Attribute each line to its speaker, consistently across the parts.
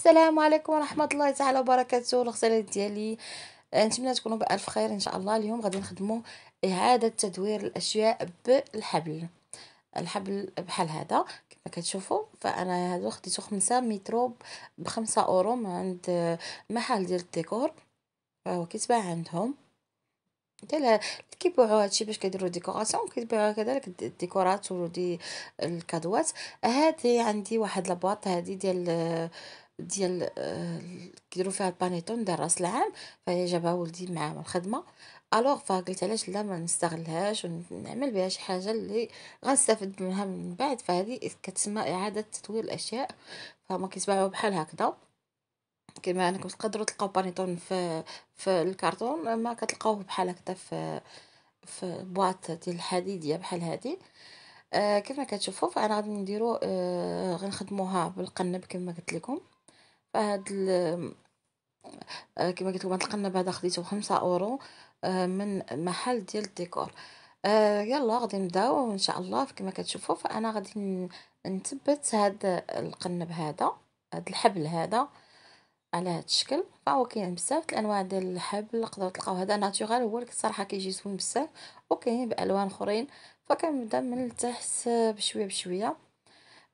Speaker 1: السلام عليكم ورحمه الله تعالى وبركاته الغسالات ديالي آه، نتمنى تكونوا بالف خير ان شاء الله اليوم غادي نخدموا اعاده تدوير الاشياء بالحبل الحبل بحال هذا كما كتشوفوا فانا هادو خديتو 5 مترو ب 5 اورو من عند محل ديال الديكور فهو كيتباع عندهم ديال كيبيعوا هادشي باش كيديروا ديكوراسيون كيبيعوا كذلك الديكورات ودي الكادوات هذه عندي واحد لابواط هذه ديال آه، ديال آه، كيديروا فيها البانيتون ديال راس العام فهي جابها ولدي معاه من الخدمه الوغ فقلت علاش لا ما نستغلهاش ونعمل بها شي حاجه اللي غنستافد منها من بعد فهذه كتسمى اعاده تطوير الاشياء فما كيتباعوا بحال هكذا كما انكم تقدروا تلقاو بانيتون في في الكرتون ما كتلقاوه بحال هكذا في في بواط ديال الحديديه بحال هذه آه كما كتشوفوا فانا غادي نديرو آه غنخدموها بالقنب كما قلت لكم فهاد ال آه، كيما قلت لكم هاد القناب هذا خديته بخمسة اورو آه، من محل ديال الديكور آه، يلا غادي نبداو ان شاء الله كما كتشوفوا فانا غادي نثبت هاد القنب هذا هاد الحبل هذا على هاد الشكل فهو كاين بزاف الانواع ديال الحبل تقدروا تلقاو هذا ناتورال هو اللي الصراحه كيجي زوين بزاف وكاين بالوان اخرين فكنبدا من التحت بشويه بشويه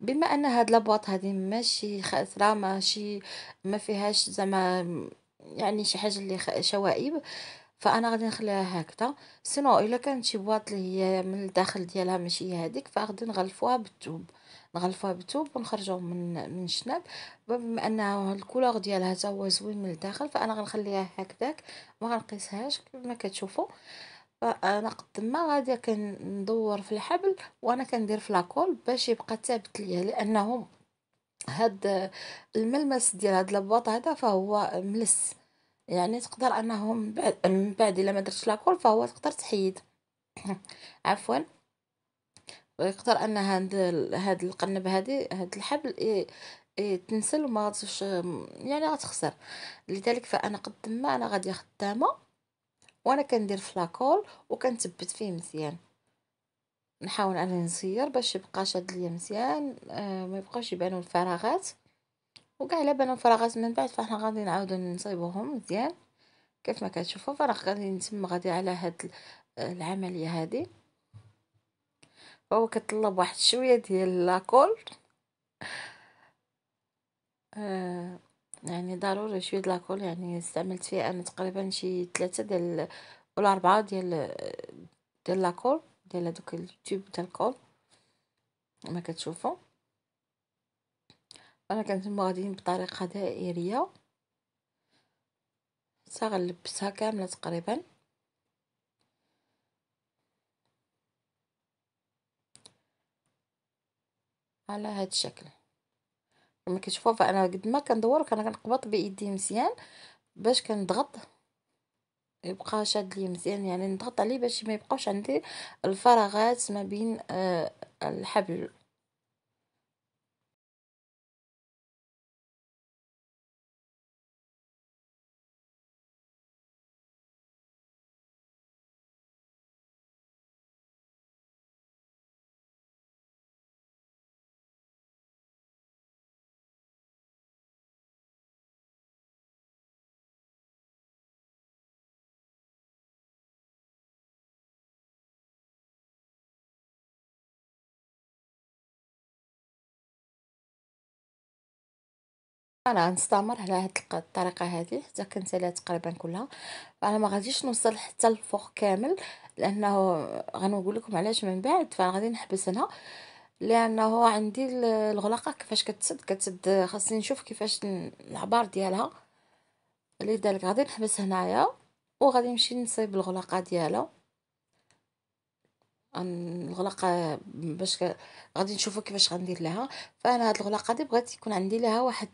Speaker 1: بما ان هاد لابواط هادي ماشي خاسره ماشي ما فيهاش زعما يعني شي حاجه اللي خ- شوائب فانا غادي نخليها هكذا سينو الا كانت شي بواط اللي هي من الداخل ديالها ماشي هذيك فغادي نغلفوها بالثوب نغلفوها بالثوب ونخرجوه من من الشناب بما انها الكولور ديالها حتى هو زوين من الداخل فانا غنخليها هكذاك ما غنقيسهاش كما كتشوفوا انا قد ما غادي كندور في الحبل وانا كندير في لاكول باش يبقى ثابت ليا لانه هاد الملمس ديال هاد لابواط هذا فهو ملس يعني تقدر انه من بعد الا ما درتش لاكول فهو تقدر تحيد عفوا ويقدر ان هاد هاد القنب هادي هاد الحبل إيه إيه تنسل وما غاتش يعني غتخسر لذلك فانا قد ما انا غادي خدامه وانا كندير فلاكول وكنثبت فيه مزيان نحاول انا نصير باش يبقى شاد ليا مزيان آه ما يبقاش يبانو الفراغات وكاع الا بانو الفراغات من بعد فاحنا غادي نعاودو نصيبوهم مزيان كيف ما كتشوفوا فراه غادي نتم غادي على هاد آه، العمليه هادي فهو كطلب واحد شويه ديال لاكول آه يعني ضروري شويه د لاكول يعني استعملت فيه انا تقريبا شي ثلاثة ديال ولا أربعة ديال ديال لاكول ديال هذوك التوب تاع الكول كما كتشوفوا انا كنتما غاديين بطريقه دائريه سغلبسها غنلبسها كامله تقريبا على هذا الشكل ما كتشوفوها فانا قد ما كندور وكان كنقبط بايدي مزيان باش كنضغط يبقى شاد لي مزيان يعني نضغط عليه باش ما يبقاوش عندي الفراغات ما بين آه، الحبل انا غنستمر على هاد الطريقه هذه حتى كنتساليها تقريبا كلها انا ما غاديش نوصل حتى الفوق كامل لانه غنقول لكم علاش من بعد فغادي نحبس هنا لانه عندي الغلاقه كيفاش كتسد كتسد خاصني نشوف كيفاش العبار ديالها لذلك غادي نحبس هنايا وغادي نمشي نصيب الغلاقه ديالها غنغلق باش ك... غادي نشوفوا كيفاش غندير لها فانا هاد الغلاقه دي بغيت يكون عندي لها واحد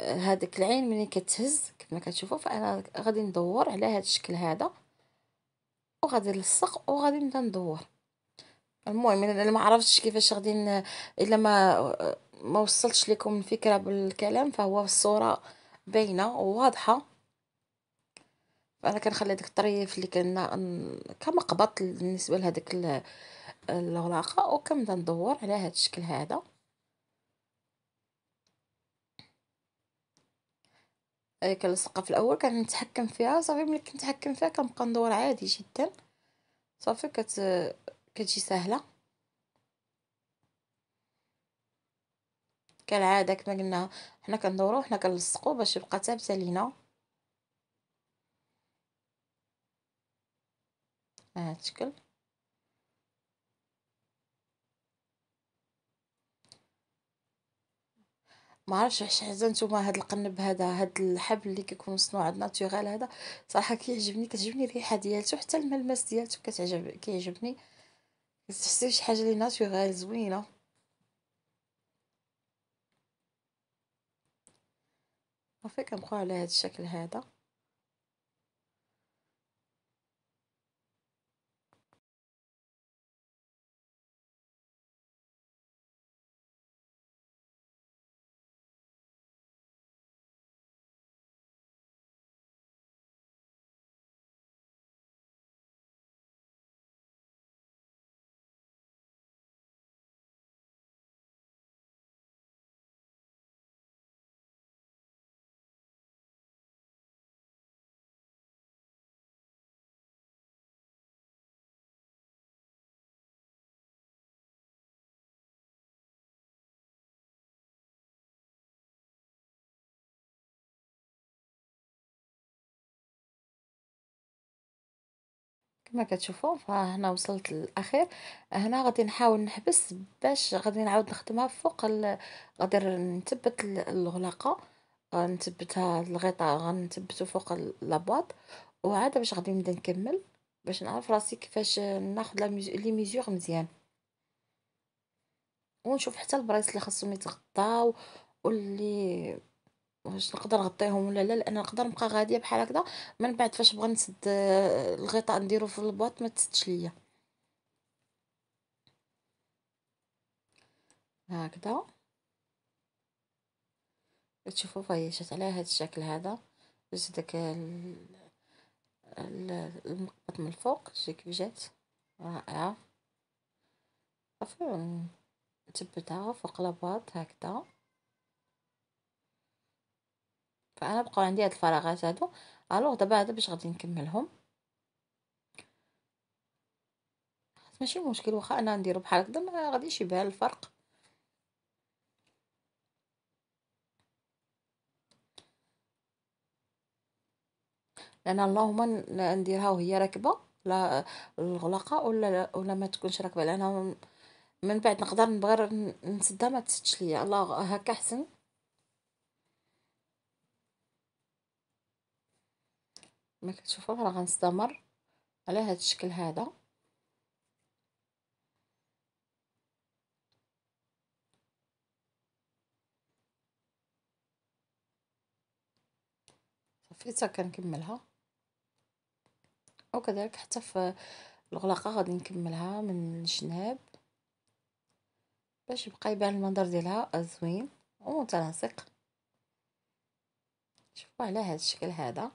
Speaker 1: هذاك آه، العين ملي كتهز كما كت كتشوفوا فانا غادي ندور على هذا الشكل هذا وغادي نلصق وغادي نبدا ندور المهم انا ما عرفتش كيفاش غادي الا ما آه، ما وصلتش لكم الفكره بالكلام فهو الصوره باينه وواضحه انا كنخلي داك الطريف اللي كان كمقبط بالنسبه الغلاقه الولاقه وكنبدا ندور على هذا الشكل هذا كنلصقها في الاول كنتحكم فيها صافي ملي كنتحكم فيها كنبقى ندور عادي جدا صافي كت كتجي سهله كالعاده كما قلنا حنا كندورو حنا كنلصقو باش يبقى ثابته لينا هاد الشكل ما عرفتش واش حتى نتوما هاد القنب هذا هاد الحبل اللي كيكون مصنوع ناتورال هذا صراحه كيعجبني كتعجبني الريحه ديالته حتى الملمس ديالته كتعجب كيعجبني كتحسي شي حاجه اللي ناتورال زوينه صافي كنبقاو على هاد الشكل هذا كما كتشوفوا فهنا وصلت للاخير هنا غادي نحاول نحبس باش غادي نعاود نخدمها فوق غادي نثبت الغلاقه غنثبتها الغطاء غنثبته فوق لابواط وعاد باش غادي نبدا نكمل باش نعرف راسي كيفاش ناخذ لي ميزور مزيان ونشوف حتى البرايس اللي خاصهم يتغطاو واللي واش نقدر نغطيهم ولا لا لان نقدر نبقى غاديه بحال هكذا من بعد فاش بغا نسد آه، الغطاء نديرو في البواط ما تسدش ليا هكذا تشوفوا فهي جات على هذا الشكل هذا جات داك المقبط من الفوق شي كيف جات رائعه صافي نتبتها فوق لاباط هكذا فانا بقاو عندي هاد الفراغات هادو الوغ دابا هذا باش غادي نكملهم ماشي مشكل واخا انا نديرو بحال هكذا ما غاديش يبان الفرق لان اللهم نديرها وهي راكبه لا الغلاقه ولا ولا ما تكونش راكبه لان من بعد نقدر نبغي نسدها ما تسدش ليا الله هكا احسن كما كتشوفوا راه غنستمر على هذا الشكل هذا صافي حتى كنكملها وكذلك حتى في الغلاقه غادي نكملها من الجناب باش يبقى يبان المنظر ديالها زوين ومتناسق شوفوا على هذا الشكل هذا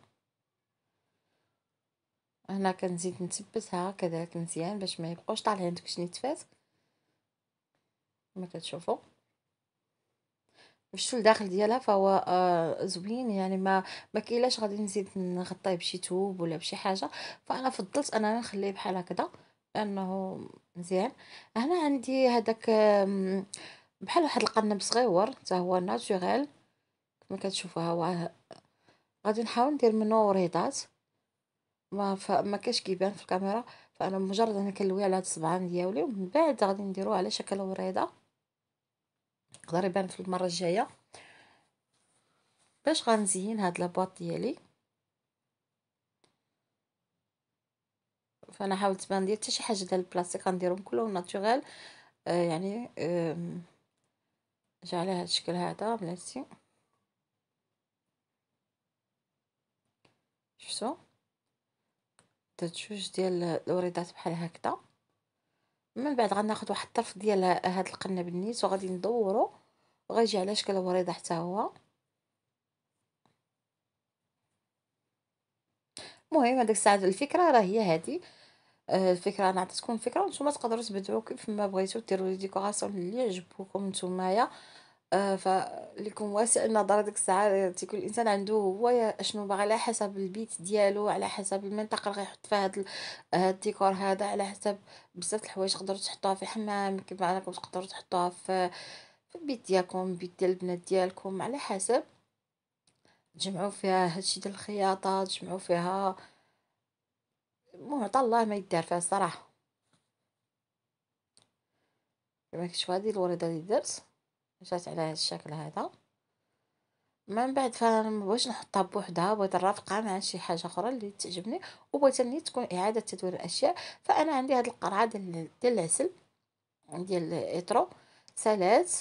Speaker 1: هنا كنزيد نثبتها كذلك مزيان باش ما يبقوش طالعين داكشي تفات كما كتشوفوا شفتوا الداخل ديالها فهو آه زوين يعني ما ما كيلاش غادي نزيد نغطيه بشي توب ولا بشي حاجه فانا فضلت انا نخليه بحال هكذا لانه مزيان هنا عندي هذاك بحال واحد القنب صغيور حتى هو ناتوريل كما كتشوفوا ها آه، غادي نحاول ندير منه وريضات ما ف- ما كاش كيبان في الكاميرا فانا مجرد انا كنلوي على هاد الصبعان ديالي ومن بعد غادي نديروه على شكل وريضه يقدر يبان في المره الجايه باش غنزين هاد لابواط ديالي فانا حاولت ما ندير حتى شي حاجه ديال البلاستيك غنديرهم كلهم ناتوريل آه يعني جا على هاد الشكل هذا بلاتي شفتو درت جوج ديال الوريدات بحال هكذا من بعد غناخد واحد الطرف ديال هاد القنب النيت وغادي ندورو وغيجي على شكل وريده حتى هو المهم هذيك الساعه الفكره راه هي هذه آه، الفكره انا عطيتكم الفكرة وانتم تقدروا تبدعوا كيف ما بغيتوا ديروا لي ديكوراسيون اللي يعجبكم نتومايا آه فليكون واسع النظر ديك الساعه تيكون الانسان عنده هو اشنو باغي على حسب البيت ديالو على حسب المنطقه اللي غيحط فيها هاد آه، الديكور هذا على حسب بزاف الحوايج تقدروا تحطوها في حمام كيما راكم تقدروا تحطوها في في البيت ديالكم البيت ديال البنات ديالكم على حسب تجمعوا فيها هادشي ديال الخياطه تجمعوا فيها معطى الله ما يدار فيها الصراحه كما كتشوفوا هذه الوريده اللي درت جات على هذا الشكل هذا من بعد باش نحطها بوحدها بغيت نرافقها مع شي حاجه اخرى اللي تعجبني وبغيت تكون اعاده تدوير الاشياء فانا عندي هذه القرعه ديال ديال العسل ديال الاطرو سالات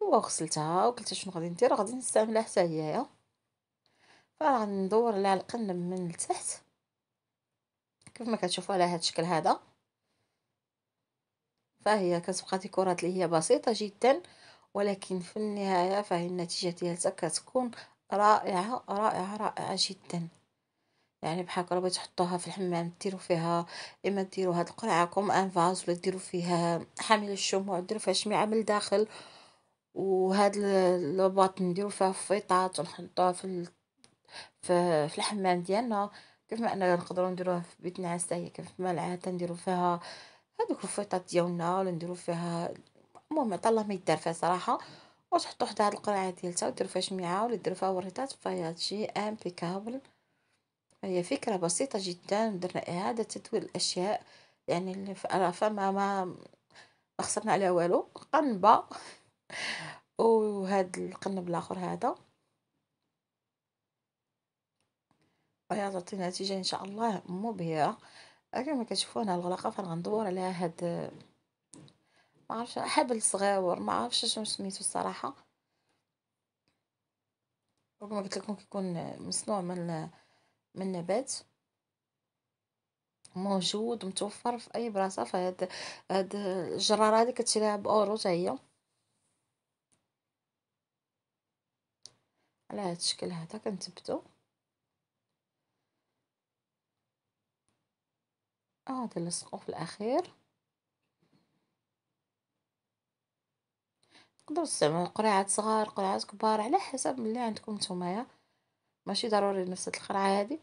Speaker 1: وغسلتها وقلت شنو غادي ندير غادي نستعملها حتى هيايا فغندور على لها القنب من التحت كيف ما كتشوفوا على هذا الشكل هذا فهي كتبقى ديكورات اللي هي بسيطه جدا ولكن في النهاية فهي النتيجة ديالتها كتكون رائعة رائعة رائعة جدا يعني بحال كربة تحطوها في الحمام ديروا فيها اما ديروا هاد كوم ان فاز ولا ديروا فيها حامل الشموع ديروا فيها شميعه من الداخل وهاد الباط نديروا فيها فيطات ونحطوها في ال... في, في الحمام ديالنا كيف ما اننا نقدروا نديروها في بيت نعاس هي كيف ما العاده نديروا فيها هذوك الفيطات ديالنا ولا نديروا فيها المهم عطا الله ما يدار فيها صراحه وتحط وحده هاد القرعه ديالتها ودير فيها شميعه ولا دير فيها وريطات فهي هادشي امبيكابل هي فكره بسيطه جدا درنا اعاده تدوير الاشياء يعني اللي فما ما خسرنا عليها والو قنبه وهاد القنب الاخر هذا وهي تعطي نتيجه ان شاء الله مبهره كما كتشوفوا هنا الغلاقه فغندور عليها هاد ما عرفش حبل صغيور ما عرفش شنو سميتو الصراحه كما قلت لكم كيكون مصنوع من من نبات موجود متوفر في اي بلاصه فهاد هاد الجراره هذه كتشريها باورو حتى هي على هاد الشكل هذا كنثبتو آه، هذا آه لصقو في الاخير تقدروا تستعملوا قرعات صغار قرعات كبار على حسب اللي عندكم نتومايا ماشي ضروري نفس القرعه هذه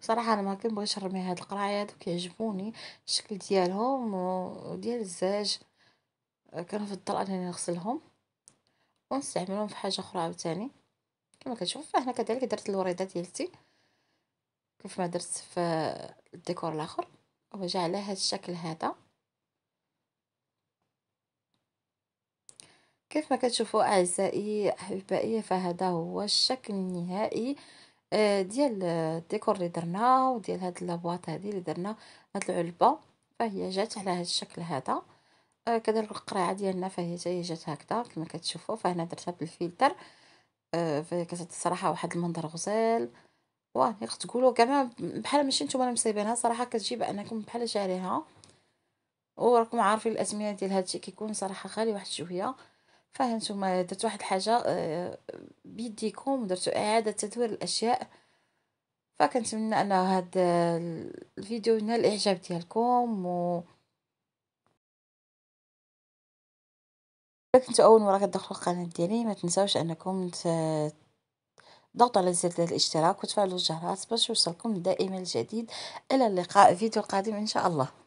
Speaker 1: صراحة انا ما كنبغيش نرمي هاد القرعه هادو كيعجبوني الشكل ديالهم وديال الزاج كنفضل انني نغسلهم ونستعملهم في حاجه اخرى عاوتاني كما كتشوف فهنا كذلك درت الوريضه ديالتي كيف ما درت في الديكور الاخر وجا على هذا الشكل هذا كيف ما كتشوفوا اعزائي احبائي فهذا هو الشكل النهائي آه، ديال الديكور اللي درنا وديال هاد لابواط هادي اللي درنا هاد العلبه فهي جات على هاد الشكل هذا آه، كذلك القريعه ديالنا فهي جاي جات هكذا كما كتشوفوا فهنا درتها بالفلتر آه، فهي كانت الصراحه واحد المنظر غزال واه نقدر تقولوا كاع بحال ماشي نتوما اللي مصيبينها صراحه كتجيب انكم بحال شاريها وراكم عارفين الاسمنه ديال هادشي كيكون صراحه غالي واحد شويه فهانتوما درت واحد الحاجه آه، بيديكم درتو اعاده تدوير الاشياء فكنتمنى ان هاد الفيديو ينال الاعجاب ديالكم و كنتو اول مره كتدخلوا القناه ديالي ما تنساوش انكم ت... ضغطوا على زر الاشتراك وتفعلوا الجرس باش يوصلكم دائما الجديد الى اللقاء فيديو قادم ان شاء الله